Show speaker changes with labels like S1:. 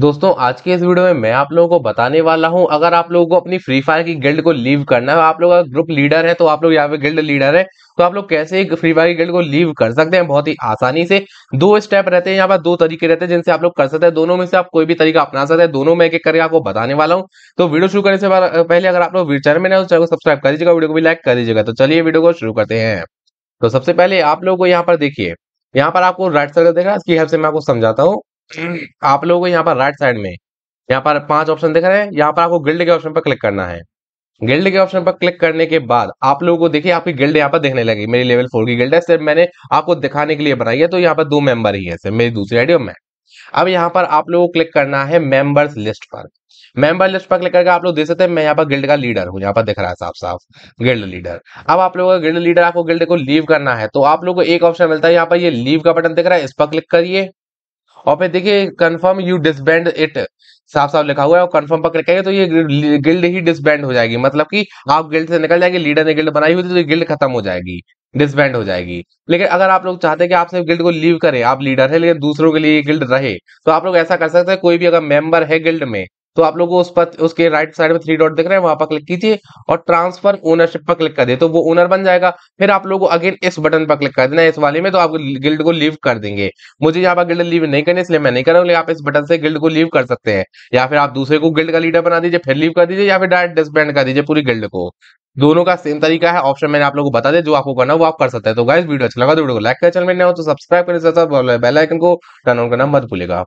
S1: दोस्तों आज के इस वीडियो में मैं आप लोगों को बताने वाला हूं अगर आप लोगों को अपनी फ्री फायर की गिल्ड को लीव करना है आप लोग अगर ग्रुप लीडर है तो आप लोग यहाँ पे गिल्ड लीडर है तो आप लोग कैसे फ्री फायर की गिल्ड को लीव कर सकते हैं बहुत ही आसानी से दो स्टेप रहते हैं यहाँ पर दो तरीके रहते हैं जिनसे आप लोग कर सकते हैं दोनों में से आप कोई भी तरीका अपना सकते हैं दोनों में एक एक करके आपको बताने वाला हूँ तो वीडियो शुरू करने से पहले अगर आप लोग चैनल में तो चैनल को सब्सक्राइब कर दीजिएगा वीडियो को भी लाइक कर दीजिएगा तो चलिए वीडियो को शुरू करते हैं तो सबसे पहले आप लोग को यहाँ पर देखिए यहाँ पर आपको राइट साइड देखा इसकी हेल्प से मैं आपको समझाता हूँ आप लोगों को यहाँ पर राइट साइड में यहाँ पर पांच ऑप्शन दिख रहे हैं यहाँ पर आपको गिल्ड के ऑप्शन पर क्लिक करना है गिल्ड के ऑप्शन पर क्लिक करने के बाद आप लोगों को देखिए आपकी गिल्ड यहाँ पर देखने लगी मेरी लेवल फोर की गिल्ड है सिर्फ मैंने आपको दिखाने के लिए बनाई है तो यहाँ पर दो मेंबर ही है मेरी दूसरी आइडियो में अब यहाँ पर आप लोगों को क्लिक करना है मेंबर्स लिस्ट पर मेंबर लिस्ट पर क्लिक करके आप लोग देख सकते हैं मैं यहाँ पर गिल्ड का लीडर हूँ यहाँ पर दिख रहा है साफ साफ गिल्ड लीडर अब आप लोगों का गिल्ड लीडर आपको गिल्ड को लीव करना है तो आप लोगों को एक ऑप्शन मिलता है यहाँ पर ये लीव का बटन दिख रहा है इस पर क्लिक करिए और फिर देखिए कंफर्म यू डिसबैंड इट साफ साफ लिखा हुआ है और कंफर्म पकड़ करेंगे तो ये गिल्ड ही डिसबैंड हो जाएगी मतलब कि आप गिल्ड से निकल जाएंगे लीडर ने गिल्ड बनाई हुई थी तो ये गिल्ड खत्म हो जाएगी डिसबैंड हो जाएगी लेकिन अगर आप लोग चाहते हैं कि आप सिर्फ गिल्ड को लीव करें आप लीडर है लेकिन दूसरों के लिए गिल्ड रहे तो आप लोग ऐसा कर सकते हैं कोई भी अगर मेंबर है गिल्ड में तो आप लोग उस पर उसके राइट साइड में थ्री डॉट देख रहे हैं वहां पर क्लिक कीजिए और ट्रांसफर ओनरशिप पर क्लिक कर दे तो वो ओनर बन जाएगा फिर आप लोगों को अगेन इस बटन पर क्लिक कर देना इस वाले में तो आप गिल्ड को लीव कर देंगे मुझे यहाँ पर गिल्ड लीव नहीं करनी इसलिए मैं नहीं कर आप इस बटन से गिल्ड को लीव कर सकते हैं या फिर आप दूसरे को गिल्ड का लीडर बना दीजिए फिर लीव कर दीजिए या फिर डायरेक्ट डिस्बैंड कर दीजिए पूरी गिल्ड को दोनों का सेम तरीका है ऑप्शन मैंने आप लोगों को बता दे जो आपको करना वो आप कर सकते हैं तो गाइस वीडियो अच्छा लगा तो वीडियो को लाइक कर चैनल में नया हो तो सब्सक्राइब करें बेल आइकन को टर्न ऑन करना मत भूलेगा